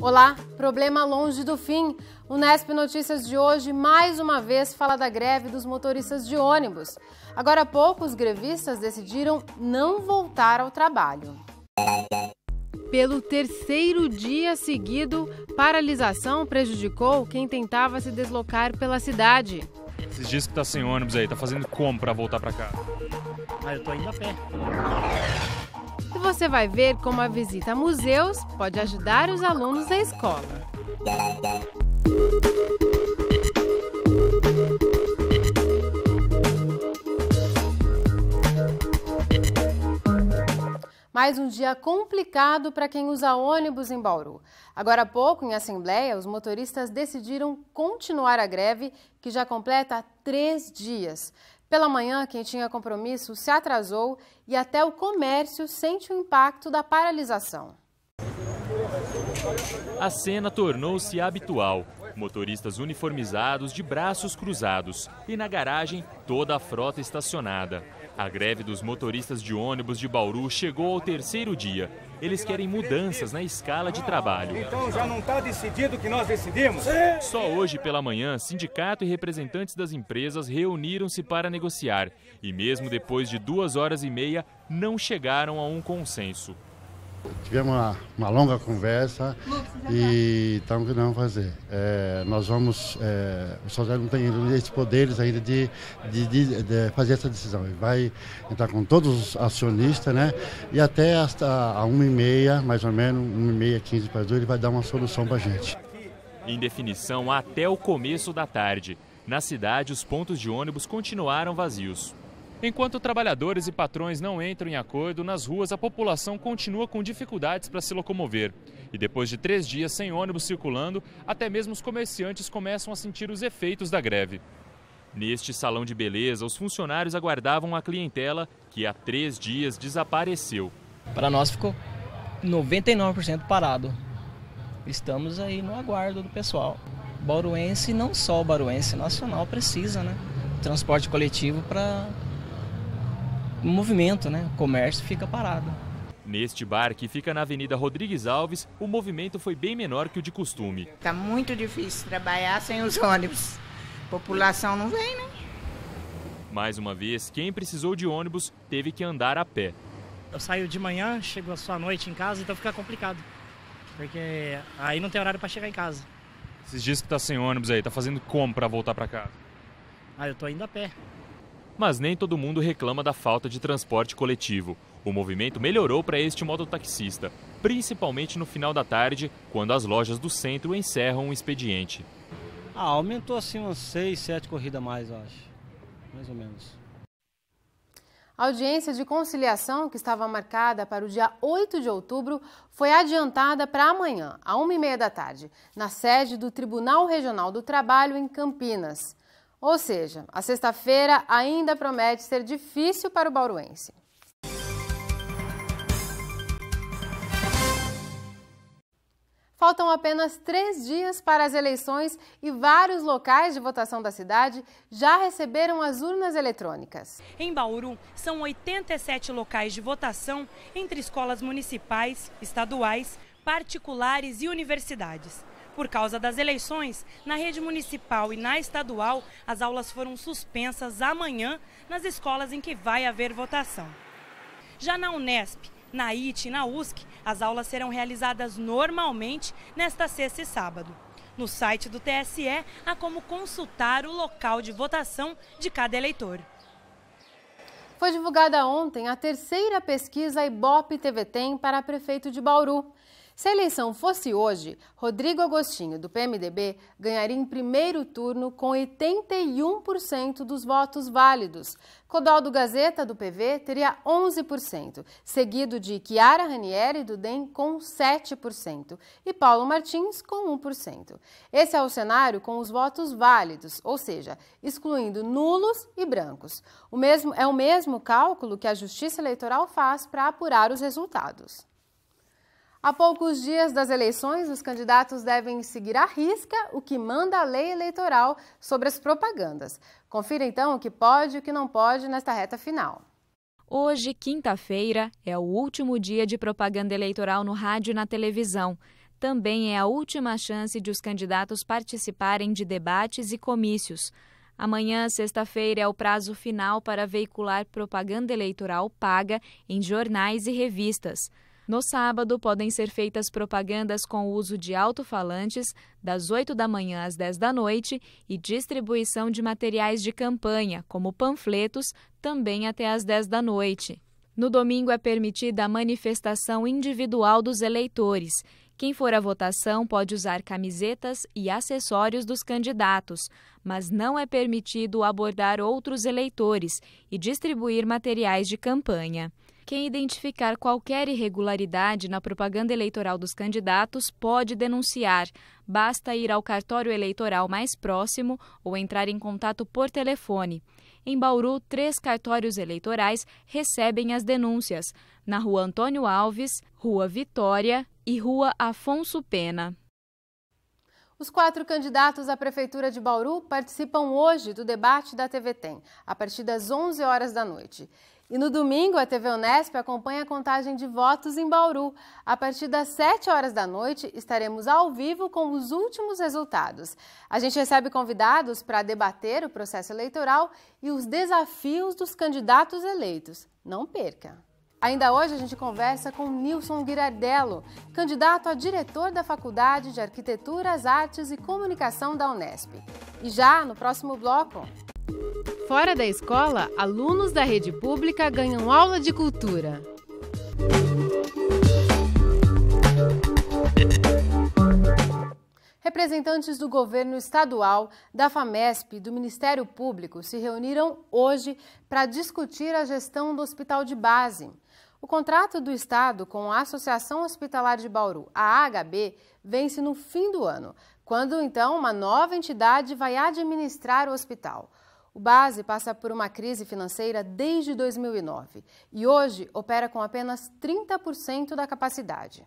Olá, problema longe do fim. O Nesp Notícias de hoje mais uma vez fala da greve dos motoristas de ônibus. Agora há pouco, os grevistas decidiram não voltar ao trabalho. Pelo terceiro dia seguido, paralisação prejudicou quem tentava se deslocar pela cidade. Esses dias que tá sem ônibus aí, tá fazendo como para voltar para cá? Ah, eu tô indo a pé e você vai ver como a visita a museus pode ajudar os alunos da escola. Mais um dia complicado para quem usa ônibus em Bauru. Agora há pouco, em Assembleia, os motoristas decidiram continuar a greve, que já completa três dias. Pela manhã, quem tinha compromisso se atrasou e até o comércio sente o impacto da paralisação. A cena tornou-se habitual. Motoristas uniformizados de braços cruzados e na garagem toda a frota estacionada. A greve dos motoristas de ônibus de Bauru chegou ao terceiro dia eles querem mudanças na escala de trabalho. Então já não está decidido o que nós decidimos? Só hoje pela manhã, sindicato e representantes das empresas reuniram-se para negociar. E mesmo depois de duas horas e meia, não chegaram a um consenso. Tivemos uma, uma longa conversa e então o que vamos fazer? É, nós vamos, é, o José não tem esses poderes ainda de, de, de, de fazer essa decisão. Ele vai entrar com todos os acionistas, né? E até às a uma e meia, mais ou menos, uma e meia, quinze para duas, ele vai dar uma solução para a gente. Em definição, até o começo da tarde. Na cidade, os pontos de ônibus continuaram vazios. Enquanto trabalhadores e patrões não entram em acordo, nas ruas a população continua com dificuldades para se locomover. E depois de três dias sem ônibus circulando, até mesmo os comerciantes começam a sentir os efeitos da greve. Neste salão de beleza, os funcionários aguardavam a clientela, que há três dias desapareceu. Para nós ficou 99% parado. Estamos aí no aguardo do pessoal. Bauruense, não só o Bauruense, nacional precisa, né? Transporte coletivo para movimento, né? O comércio fica parado. Neste bar, que fica na Avenida Rodrigues Alves, o movimento foi bem menor que o de costume. Está muito difícil trabalhar sem os ônibus. A população não vem, né? Mais uma vez, quem precisou de ônibus teve que andar a pé. Eu saio de manhã, chego só à noite em casa, então fica complicado. Porque aí não tem horário para chegar em casa. Esses dias que tá sem ônibus aí, tá fazendo como para voltar para casa? Ah, eu tô indo a pé. Mas nem todo mundo reclama da falta de transporte coletivo. O movimento melhorou para este mototaxista, principalmente no final da tarde, quando as lojas do centro encerram o expediente. Ah, aumentou assim umas 6, 7 corridas a mais, eu acho. Mais ou menos. A audiência de conciliação, que estava marcada para o dia 8 de outubro, foi adiantada para amanhã, à 1h30 da tarde, na sede do Tribunal Regional do Trabalho, em Campinas. Ou seja, a sexta-feira ainda promete ser difícil para o bauruense. Faltam apenas três dias para as eleições e vários locais de votação da cidade já receberam as urnas eletrônicas. Em Bauru, são 87 locais de votação entre escolas municipais, estaduais, particulares e universidades. Por causa das eleições, na rede municipal e na estadual, as aulas foram suspensas amanhã nas escolas em que vai haver votação. Já na Unesp, na IT e na USC, as aulas serão realizadas normalmente nesta sexta e sábado. No site do TSE há como consultar o local de votação de cada eleitor. Foi divulgada ontem a terceira pesquisa Ibope TV Tem para prefeito de Bauru. Se a eleição fosse hoje, Rodrigo Agostinho, do PMDB, ganharia em primeiro turno com 81% dos votos válidos. Codaldo Gazeta, do PV, teria 11%, seguido de Chiara Ranieri, do DEM, com 7%, e Paulo Martins, com 1%. Esse é o cenário com os votos válidos, ou seja, excluindo nulos e brancos. O mesmo, é o mesmo cálculo que a Justiça Eleitoral faz para apurar os resultados. A poucos dias das eleições, os candidatos devem seguir à risca o que manda a lei eleitoral sobre as propagandas. Confira então o que pode e o que não pode nesta reta final. Hoje, quinta-feira, é o último dia de propaganda eleitoral no rádio e na televisão. Também é a última chance de os candidatos participarem de debates e comícios. Amanhã, sexta-feira, é o prazo final para veicular propaganda eleitoral paga em jornais e revistas. No sábado, podem ser feitas propagandas com o uso de alto-falantes, das 8 da manhã às 10 da noite, e distribuição de materiais de campanha, como panfletos, também até às 10 da noite. No domingo é permitida a manifestação individual dos eleitores quem for à votação pode usar camisetas e acessórios dos candidatos, mas não é permitido abordar outros eleitores e distribuir materiais de campanha. Quem identificar qualquer irregularidade na propaganda eleitoral dos candidatos pode denunciar. Basta ir ao cartório eleitoral mais próximo ou entrar em contato por telefone. Em Bauru, três cartórios eleitorais recebem as denúncias na Rua Antônio Alves, Rua Vitória e Rua Afonso Pena. Os quatro candidatos à Prefeitura de Bauru participam hoje do debate da TV Tem, a partir das 11 horas da noite. E no domingo, a TV Unesp acompanha a contagem de votos em Bauru. A partir das 7 horas da noite, estaremos ao vivo com os últimos resultados. A gente recebe convidados para debater o processo eleitoral e os desafios dos candidatos eleitos. Não perca! Ainda hoje a gente conversa com Nilson Girardello, candidato a diretor da Faculdade de Arquitetura, Artes e Comunicação da Unesp. E já no próximo bloco. Fora da escola, alunos da rede pública ganham aula de cultura. Representantes do governo estadual, da FAMESP e do Ministério Público se reuniram hoje para discutir a gestão do hospital de base. O contrato do Estado com a Associação Hospitalar de Bauru, a AHB, vence no fim do ano, quando então uma nova entidade vai administrar o hospital. O Base passa por uma crise financeira desde 2009 e hoje opera com apenas 30% da capacidade.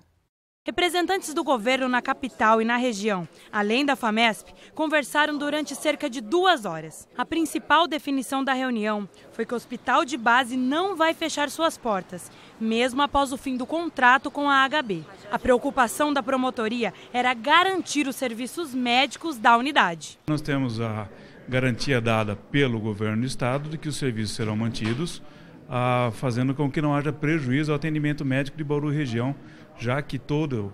Representantes do governo na capital e na região, além da FAMESP, conversaram durante cerca de duas horas. A principal definição da reunião foi que o hospital de base não vai fechar suas portas, mesmo após o fim do contrato com a HB. A preocupação da promotoria era garantir os serviços médicos da unidade. Nós temos a garantia dada pelo governo do estado de que os serviços serão mantidos, ah, fazendo com que não haja prejuízo ao atendimento médico de Bauru região já que todo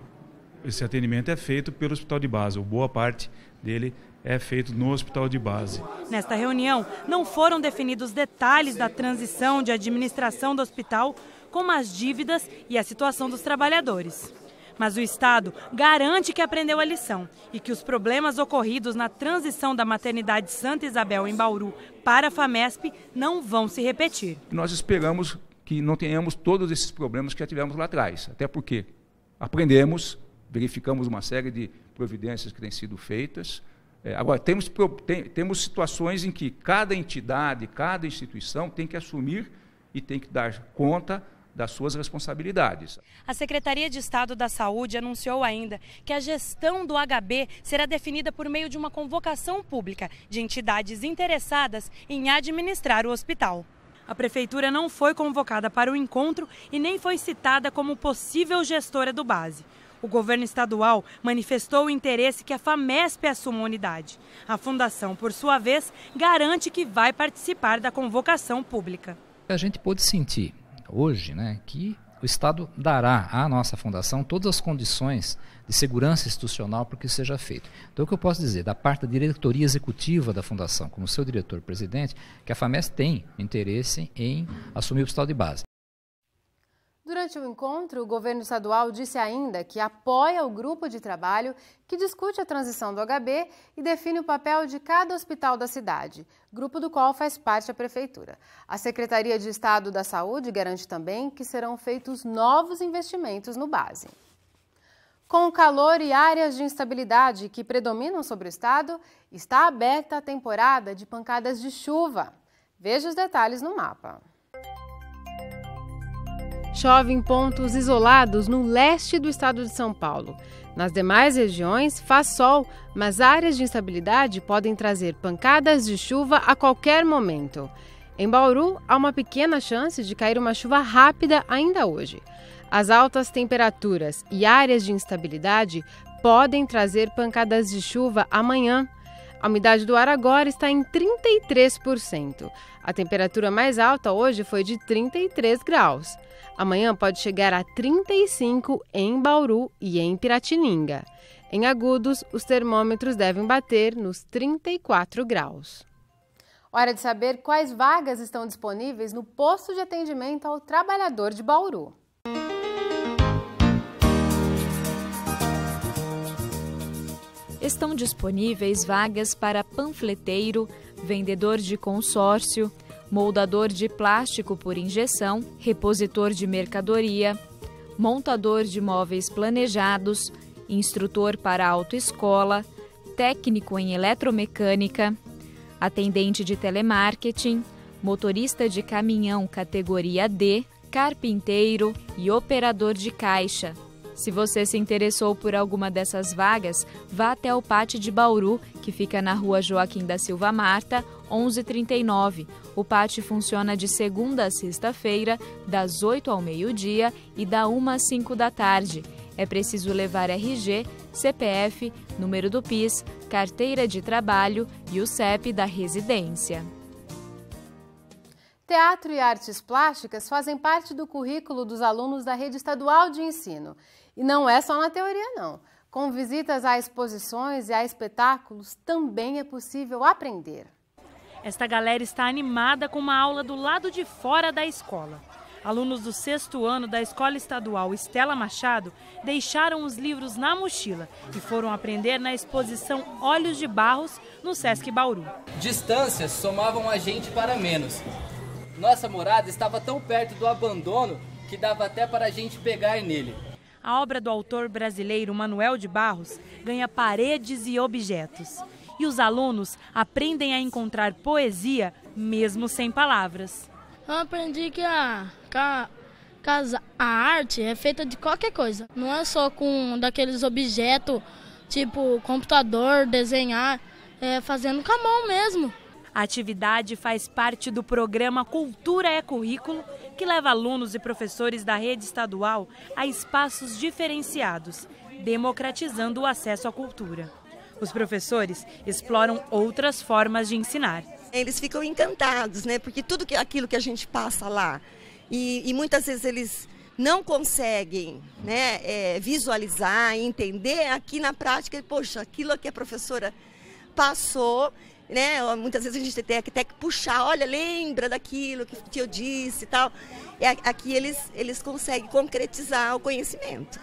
esse atendimento é feito pelo hospital de base, ou boa parte dele é feito no hospital de base. Nesta reunião, não foram definidos detalhes da transição de administração do hospital, como as dívidas e a situação dos trabalhadores. Mas o Estado garante que aprendeu a lição e que os problemas ocorridos na transição da maternidade Santa Isabel em Bauru para a FAMESP não vão se repetir. Nós esperamos que não tenhamos todos esses problemas que já tivemos lá atrás, até porque aprendemos, verificamos uma série de providências que têm sido feitas. É, agora, temos, tem, temos situações em que cada entidade, cada instituição tem que assumir e tem que dar conta das suas responsabilidades. A Secretaria de Estado da Saúde anunciou ainda que a gestão do HB será definida por meio de uma convocação pública de entidades interessadas em administrar o hospital. A prefeitura não foi convocada para o encontro e nem foi citada como possível gestora do base. O governo estadual manifestou o interesse que a FAMESP assuma a unidade. A fundação, por sua vez, garante que vai participar da convocação pública. A gente pôde sentir hoje né, que o Estado dará à nossa fundação todas as condições de segurança institucional para que isso seja feito. Então, o que eu posso dizer, da parte da diretoria executiva da fundação, como seu diretor-presidente, que a FAMES tem interesse em assumir o hospital de base. Durante o encontro, o governo estadual disse ainda que apoia o grupo de trabalho que discute a transição do HB e define o papel de cada hospital da cidade, grupo do qual faz parte a prefeitura. A Secretaria de Estado da Saúde garante também que serão feitos novos investimentos no base. Com o calor e áreas de instabilidade que predominam sobre o estado, está aberta a temporada de pancadas de chuva. Veja os detalhes no mapa. Chove em pontos isolados no leste do estado de São Paulo. Nas demais regiões, faz sol, mas áreas de instabilidade podem trazer pancadas de chuva a qualquer momento. Em Bauru, há uma pequena chance de cair uma chuva rápida ainda hoje. As altas temperaturas e áreas de instabilidade podem trazer pancadas de chuva amanhã a umidade do ar agora está em 33%. A temperatura mais alta hoje foi de 33 graus. Amanhã pode chegar a 35 em Bauru e em Piratininga. Em Agudos, os termômetros devem bater nos 34 graus. Hora de saber quais vagas estão disponíveis no posto de atendimento ao trabalhador de Bauru. estão disponíveis vagas para panfleteiro, vendedor de consórcio, moldador de plástico por injeção, repositor de mercadoria, montador de móveis planejados, instrutor para autoescola, técnico em eletromecânica, atendente de telemarketing, motorista de caminhão categoria D, carpinteiro e operador de caixa. Se você se interessou por alguma dessas vagas, vá até o Pátio de Bauru, que fica na rua Joaquim da Silva Marta, 1139. O pátio funciona de segunda a sexta-feira, das 8 ao meio-dia e da 1 às 5 da tarde. É preciso levar RG, CPF, número do PIS, carteira de trabalho e o CEP da residência. Teatro e artes plásticas fazem parte do currículo dos alunos da rede estadual de ensino e não é só na teoria, não. Com visitas a exposições e a espetáculos também é possível aprender. Esta galera está animada com uma aula do lado de fora da escola. Alunos do sexto ano da Escola Estadual Estela Machado deixaram os livros na mochila e foram aprender na exposição Olhos de Barros, no Sesc Bauru. Distâncias somavam a gente para menos. Nossa morada estava tão perto do abandono que dava até para a gente pegar nele a obra do autor brasileiro Manuel de Barros ganha paredes e objetos. E os alunos aprendem a encontrar poesia mesmo sem palavras. Eu aprendi que a, que a, que a arte é feita de qualquer coisa. Não é só com daqueles objetos, tipo computador, desenhar, é fazendo com a mão mesmo. A atividade faz parte do programa Cultura é Currículo que leva alunos e professores da rede estadual a espaços diferenciados, democratizando o acesso à cultura. Os professores exploram outras formas de ensinar. Eles ficam encantados, né? Porque tudo aquilo que a gente passa lá e, e muitas vezes eles não conseguem né, é, visualizar, entender, aqui na prática, poxa, aquilo que a professora passou né? Muitas vezes a gente tem que, que puxar, olha, lembra daquilo que eu disse e tal. E aqui eles, eles conseguem concretizar o conhecimento.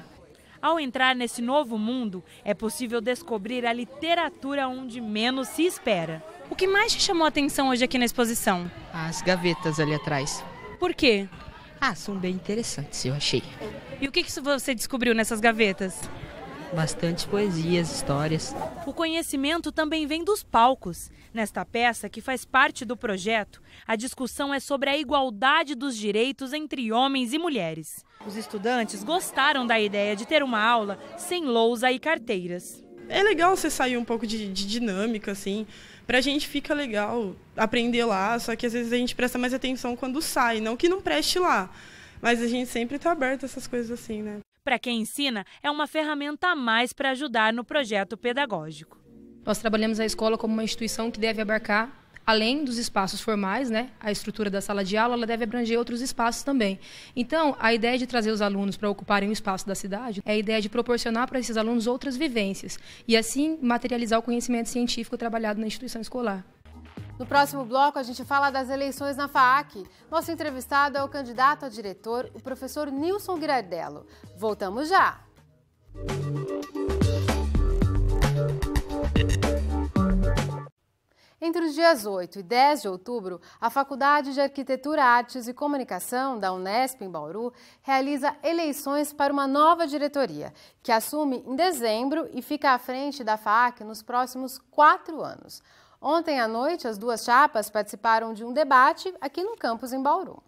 Ao entrar nesse novo mundo, é possível descobrir a literatura onde menos se espera. O que mais te chamou a atenção hoje aqui na exposição? As gavetas ali atrás. Por quê? Ah, são bem interessantes, eu achei. E o que, que você descobriu nessas gavetas? bastante poesias, histórias. O conhecimento também vem dos palcos. Nesta peça, que faz parte do projeto, a discussão é sobre a igualdade dos direitos entre homens e mulheres. Os estudantes gostaram da ideia de ter uma aula sem lousa e carteiras. É legal você sair um pouco de, de dinâmica, assim. Pra gente fica legal aprender lá, só que às vezes a gente presta mais atenção quando sai, não que não preste lá. Mas a gente sempre está aberto a essas coisas assim, né? Para quem ensina, é uma ferramenta a mais para ajudar no projeto pedagógico. Nós trabalhamos a escola como uma instituição que deve abarcar além dos espaços formais, né, a estrutura da sala de aula, ela deve abranger outros espaços também. Então, a ideia de trazer os alunos para ocuparem o espaço da cidade é a ideia de proporcionar para esses alunos outras vivências e assim materializar o conhecimento científico trabalhado na instituição escolar. No próximo bloco, a gente fala das eleições na FAAC. Nosso entrevistado é o candidato a diretor, o professor Nilson Girardello. Voltamos já! Entre os dias 8 e 10 de outubro, a Faculdade de Arquitetura, Artes e Comunicação da Unesp em Bauru realiza eleições para uma nova diretoria, que assume em dezembro e fica à frente da FAAC nos próximos quatro anos. Ontem à noite, as duas chapas participaram de um debate aqui no campus em Bauru.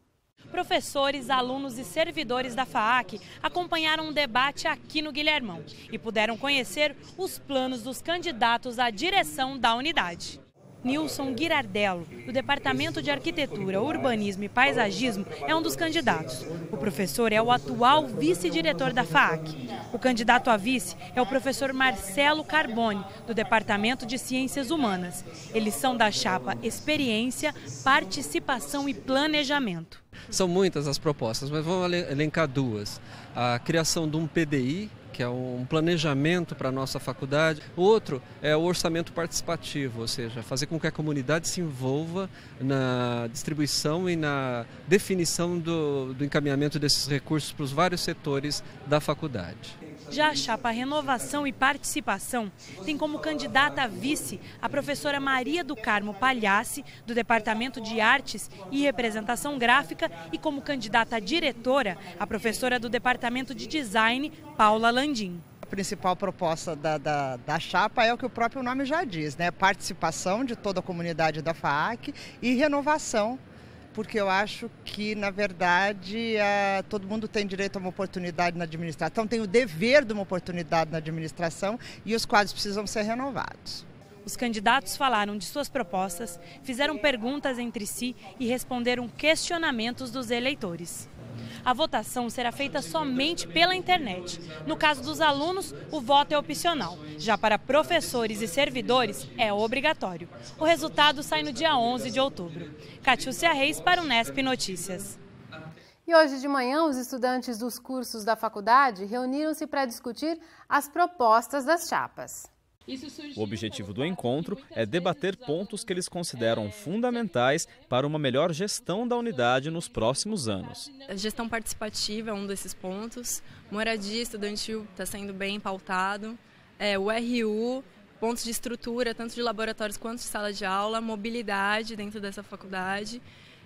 Professores, alunos e servidores da FAAC acompanharam um debate aqui no Guilhermão e puderam conhecer os planos dos candidatos à direção da unidade. Nilson Girardello, do Departamento de Arquitetura, Urbanismo e Paisagismo, é um dos candidatos. O professor é o atual vice-diretor da FAAC. O candidato a vice é o professor Marcelo Carboni, do Departamento de Ciências Humanas. Eles são da chapa Experiência, Participação e Planejamento. São muitas as propostas, mas vamos elencar duas. A criação de um PDI, que é um planejamento para a nossa faculdade. O outro é o orçamento participativo, ou seja, fazer com que a comunidade se envolva na distribuição e na definição do, do encaminhamento desses recursos para os vários setores da faculdade. Já a chapa Renovação e Participação tem como candidata a vice a professora Maria do Carmo Palhace, do Departamento de Artes e Representação Gráfica, e como candidata a diretora a professora do Departamento de Design, Paula Landim. A principal proposta da, da, da, chapa é o que o próprio nome já diz, né? Participação de toda a comunidade da FAAC e renovação porque eu acho que, na verdade, a, todo mundo tem direito a uma oportunidade na administração, então tem o dever de uma oportunidade na administração e os quadros precisam ser renovados. Os candidatos falaram de suas propostas, fizeram perguntas entre si e responderam questionamentos dos eleitores. A votação será feita somente pela internet. No caso dos alunos, o voto é opcional. Já para professores e servidores, é obrigatório. O resultado sai no dia 11 de outubro. Catiúcia Reis para o Nesp Notícias. E hoje de manhã, os estudantes dos cursos da faculdade reuniram-se para discutir as propostas das chapas. O objetivo do encontro é debater pontos que eles consideram é, fundamentais para uma melhor gestão da unidade nos próximos anos. A gestão participativa é um desses pontos. Moradia estudantil está sendo bem pautado. É, o RU, pontos de estrutura, tanto de laboratórios quanto de sala de aula, mobilidade dentro dessa faculdade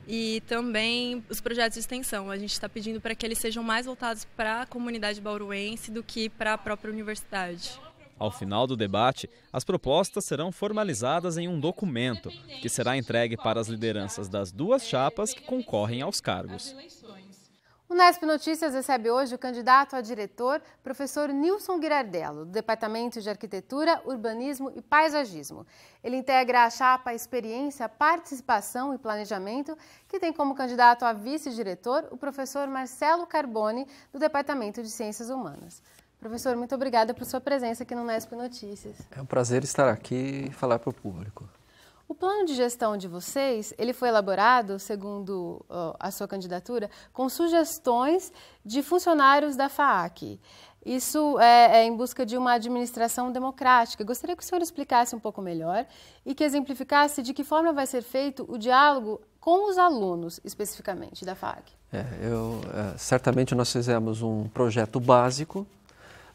e também os projetos de extensão. A gente está pedindo para que eles sejam mais voltados para a comunidade bauruense do que para a própria universidade. Ao final do debate, as propostas serão formalizadas em um documento que será entregue para as lideranças das duas chapas que concorrem aos cargos. O Nesp Notícias recebe hoje o candidato a diretor, professor Nilson Girardello, do Departamento de Arquitetura, Urbanismo e Paisagismo. Ele integra a chapa Experiência, Participação e Planejamento, que tem como candidato a vice-diretor o professor Marcelo Carboni, do Departamento de Ciências Humanas. Professor, muito obrigada por sua presença aqui no Nesp Notícias. É um prazer estar aqui e falar para o público. O plano de gestão de vocês, ele foi elaborado, segundo uh, a sua candidatura, com sugestões de funcionários da FAAC. Isso é, é, em busca de uma administração democrática. Gostaria que o senhor explicasse um pouco melhor e que exemplificasse de que forma vai ser feito o diálogo com os alunos, especificamente, da FAAC. É, eu, é, certamente nós fizemos um projeto básico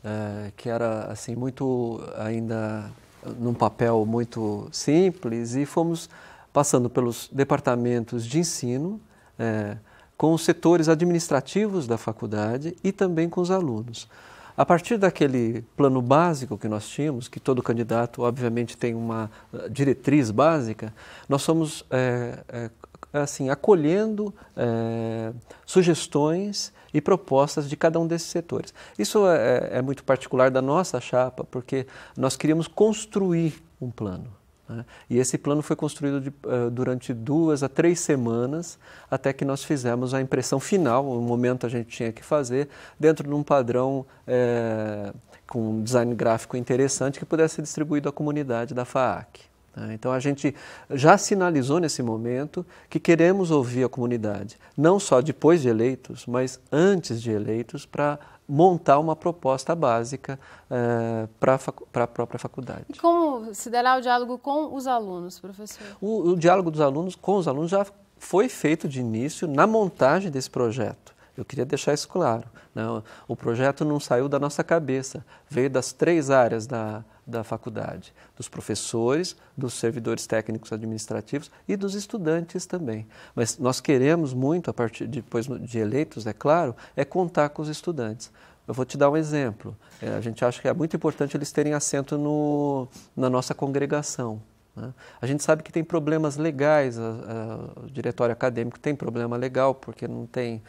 eh, que era assim muito ainda num papel muito simples e fomos passando pelos departamentos de ensino, eh, com os setores administrativos da faculdade e também com os alunos. A partir daquele plano básico que nós tínhamos, que todo candidato obviamente tem uma eh, diretriz básica, nós fomos é, é, assim acolhendo é, sugestões e propostas de cada um desses setores. Isso é, é, é muito particular da nossa chapa, porque nós queríamos construir um plano. Né? E esse plano foi construído de, uh, durante duas a três semanas, até que nós fizemos a impressão final, o momento a gente tinha que fazer, dentro de um padrão é, com um design gráfico interessante que pudesse ser distribuído à comunidade da FAAC. Né? Então a gente já sinalizou nesse momento que queremos ouvir a comunidade, não só depois de eleitos, mas antes de eleitos, para montar uma proposta básica uh, eh, para a própria faculdade. E como se dará o diálogo com os alunos, professor? O, o diálogo dos alunos com os alunos já foi feito de início na montagem desse projeto. Eu queria deixar isso claro. Não, né? o projeto não saiu da nossa cabeça, veio das três áreas da, da faculdade, dos professores, dos servidores técnicos administrativos e dos estudantes também. Mas nós queremos muito, a partir de, depois de eleitos, é claro, é contar com os estudantes. Eu vou te dar um exemplo. É, a gente acha que é muito importante eles terem assento no, na nossa congregação. Né? A gente sabe que tem problemas legais, o diretório acadêmico tem problema legal, porque não tem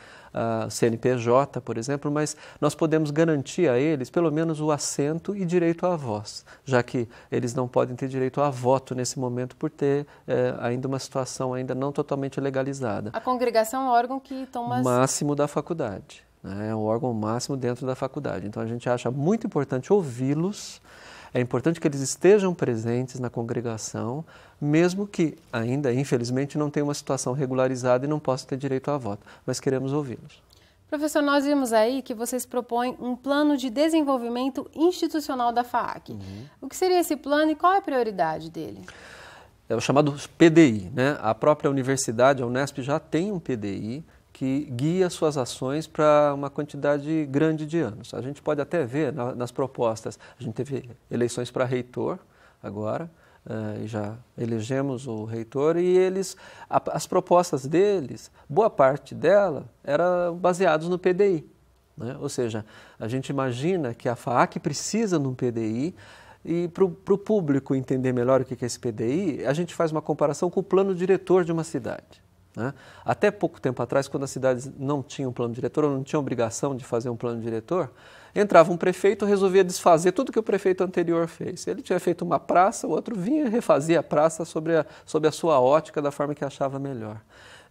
CNPJ, por exemplo, mas nós podemos garantir a eles pelo menos o assento e direito à voz, já que eles não podem ter direito a voto nesse momento por ter é, ainda uma situação ainda não totalmente legalizada. A congregação é o órgão que toma... Máximo da faculdade, né? é o órgão máximo dentro da faculdade. Então a gente acha muito importante ouvi-los, é importante que eles estejam presentes na congregação, mesmo que ainda, infelizmente, não tenha uma situação regularizada e não possa ter direito a voto, mas queremos ouvi-los. Professor, nós vimos aí que vocês propõem um plano de desenvolvimento institucional da FAAC. Uhum. O que seria esse plano e qual é a prioridade dele? É o chamado PDI, né? A própria universidade, a Unesp, já tem um PDI, que guia suas ações para uma quantidade grande de anos. A gente pode até ver na, nas propostas, a gente teve eleições para reitor agora, uh, já elegemos o reitor e eles, a, as propostas deles, boa parte dela era baseados no PDI. Né? Ou seja, a gente imagina que a FAAC precisa de um PDI e para o público entender melhor o que é esse PDI, a gente faz uma comparação com o plano diretor de uma cidade. Né? Até pouco tempo atrás, quando as cidades não tinham plano diretor ou não tinham obrigação de fazer um plano diretor, entrava um prefeito, e resolvia desfazer tudo que o prefeito anterior fez. Ele tinha feito uma praça, o outro vinha e refazia a praça sobre a, sobre a sua ótica, da forma que achava melhor.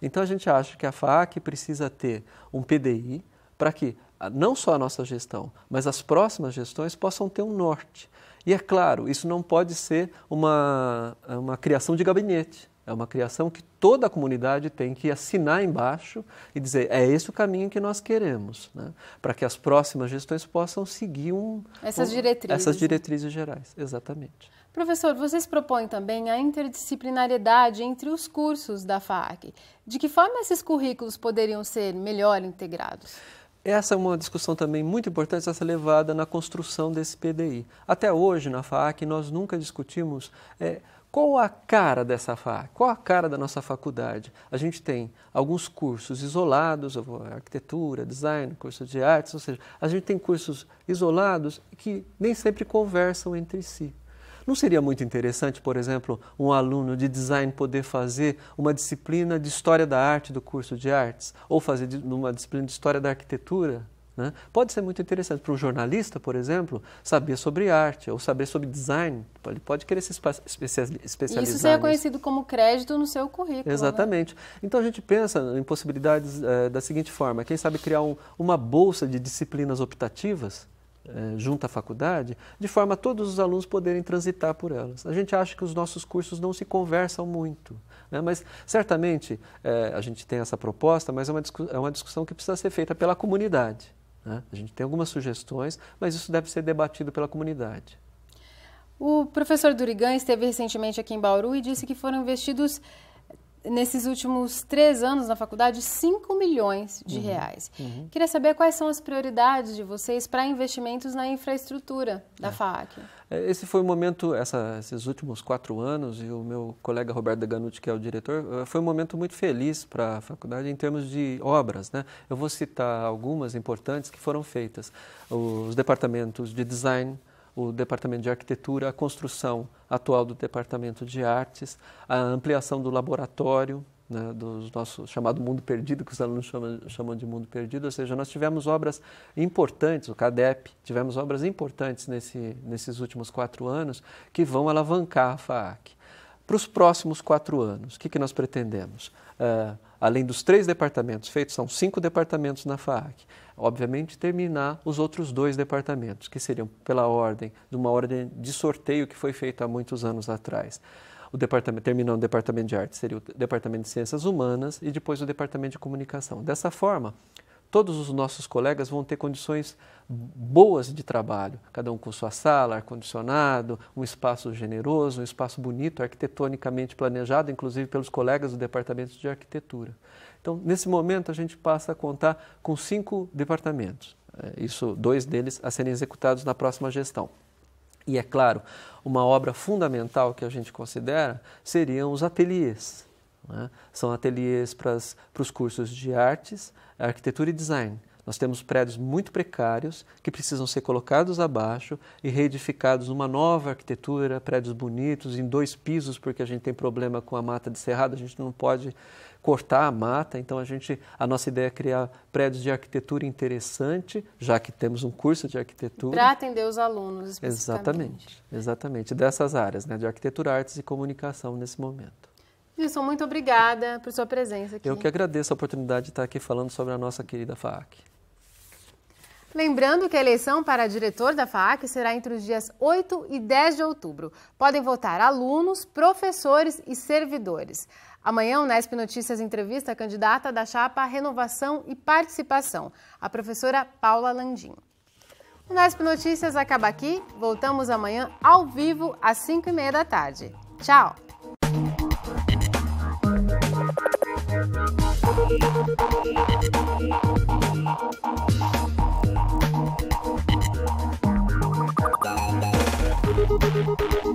Então a gente acha que a FAAC precisa ter um PDI para que ah, não só a nossa gestão, mas as próximas gestões possam ter um norte. E é claro, isso não pode ser uma, uma criação de gabinete. É uma criação que toda a comunidade tem que assinar embaixo e dizer é esse o caminho que nós queremos, né? para que as próximas gestões possam seguir um, essas, um, diretrizes, essas diretrizes gerais. Exatamente. Professor, vocês propõem também a interdisciplinariedade entre os cursos da FAAC. De que forma esses currículos poderiam ser melhor integrados? Essa é uma discussão também muito importante a ser levada na construção desse PDI. Até hoje, na FAAC, nós nunca discutimos. É, qual a cara dessa fac? Qual a cara da nossa faculdade? A gente tem alguns cursos isolados, arquitetura, design, curso de artes, ou seja, a gente tem cursos isolados que nem sempre conversam entre si. Não seria muito interessante, por exemplo, um aluno de design poder fazer uma disciplina de história da arte do curso de artes, ou fazer uma disciplina de história da arquitetura né? Pode ser muito interessante para um jornalista, por exemplo, saber sobre arte ou saber sobre design. Ele pode querer se especializar. Isso seria conhecido como crédito no seu currículo. Né? Exatamente. Né? Então a gente pensa em possibilidades é, da seguinte forma: quem sabe criar um, uma bolsa de disciplinas optativas. É, junto à faculdade, de forma a todos os alunos poderem transitar por elas. A gente acha que os nossos cursos não se conversam muito, né? mas certamente é, a gente tem essa proposta, mas é uma, é uma discussão que precisa ser feita pela comunidade. Né? A gente tem algumas sugestões, mas isso deve ser debatido pela comunidade. O professor Durigan esteve recentemente aqui em Bauru e disse que foram investidos nesses últimos três anos na faculdade, 5 milhões de uhum. reais. Uhum. Queria saber quais são as prioridades de vocês para investimentos na infraestrutura da é. FAAC. É, esse foi o momento, essa, esses últimos quatro anos, e o meu colega Roberto Ganucci, que é o diretor, eh, foi um momento muito feliz para a faculdade em termos de obras. Né? Eu vou citar algumas importantes que foram feitas. Os departamentos de design, o Departamento de Arquitetura, a construção atual do Departamento de Artes, a ampliação do laboratório, né, do nosso chamado mundo perdido, que os alunos chamam, chamam, de mundo perdido, ou seja, nós tivemos obras importantes, o CADEP, tivemos obras importantes nesse, nesses últimos quatro anos que vão alavancar a FAAC. Para os próximos quatro anos, o que, que nós pretendemos? Uh, além dos três departamentos feitos, são cinco departamentos na FAAC. Obviamente, terminar os outros dois departamentos, que seriam pela ordem, de uma ordem de sorteio que foi feita há muitos anos atrás. O departamento, terminando o departamento de arte, seria o departamento de ciências humanas e depois o departamento de comunicação. Dessa forma, todos os nossos colegas vão ter condições boas de trabalho, cada um com sua sala, ar-condicionado, um espaço generoso, um espaço bonito, arquitetonicamente planejado, inclusive pelos colegas do departamento de arquitetura. Então, nesse momento, a gente passa a contar com cinco departamentos, é, isso, dois deles a serem executados na próxima gestão. E é claro, uma obra fundamental que a gente considera seriam os ateliês. Né? São ateliês para os cursos de artes, arquitetura e design. Nós temos prédios muito precários que precisam ser colocados abaixo e reedificados numa nova arquitetura, prédios bonitos, em dois pisos, porque a gente tem problema com a mata de cerrado, a gente não pode cortar a mata, então a gente a nossa ideia é criar prédios de arquitetura interessante, já que temos um curso de arquitetura. Para atender os alunos especificamente. Exatamente, exatamente, dessas áreas, né, de arquitetura, artes e comunicação nesse momento. Wilson, muito obrigada por sua presença aqui. Eu que agradeço a oportunidade de estar aqui falando sobre a nossa querida FAAC. Lembrando que a eleição para diretor da FAAC será entre os dias 8 e 10 de outubro. Podem votar alunos, professores e servidores. Amanhã, o Nesp Notícias entrevista a candidata da chapa Renovação e Participação, a professora Paula Landim. O Nesp Notícias acaba aqui. Voltamos amanhã ao vivo às 5h30 da tarde. Tchau! Thank you.